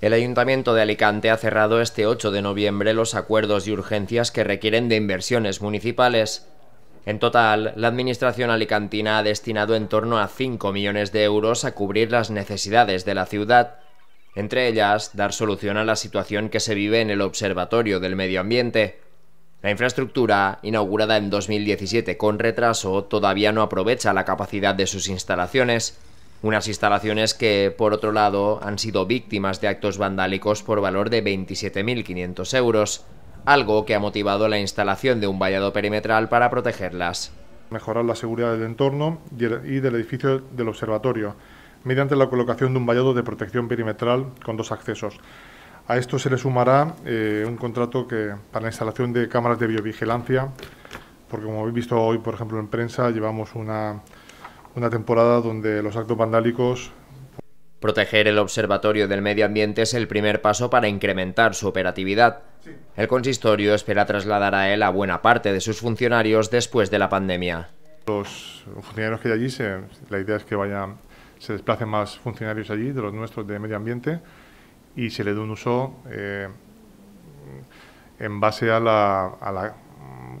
El Ayuntamiento de Alicante ha cerrado este 8 de noviembre los acuerdos y urgencias que requieren de inversiones municipales. En total, la Administración alicantina ha destinado en torno a 5 millones de euros a cubrir las necesidades de la ciudad, entre ellas dar solución a la situación que se vive en el Observatorio del Medio Ambiente. La infraestructura, inaugurada en 2017 con retraso, todavía no aprovecha la capacidad de sus instalaciones, unas instalaciones que, por otro lado, han sido víctimas de actos vandálicos por valor de 27.500 euros, algo que ha motivado la instalación de un vallado perimetral para protegerlas. Mejorar la seguridad del entorno y del edificio del observatorio, mediante la colocación de un vallado de protección perimetral con dos accesos. A esto se le sumará eh, un contrato que, para la instalación de cámaras de biovigilancia, porque como habéis visto hoy, por ejemplo, en prensa, llevamos una, una temporada donde los actos vandálicos Proteger el Observatorio del Medio Ambiente es el primer paso para incrementar su operatividad. El consistorio espera trasladar a él a buena parte de sus funcionarios después de la pandemia. Los funcionarios que hay allí, se, la idea es que vayan, se desplacen más funcionarios allí de los nuestros de medio ambiente y se le dé un uso eh, en base a la, a la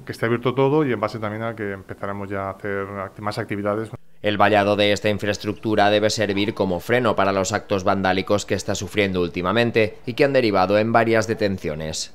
que esté abierto todo y en base también a que empezaremos ya a hacer más actividades. El vallado de esta infraestructura debe servir como freno para los actos vandálicos que está sufriendo últimamente y que han derivado en varias detenciones.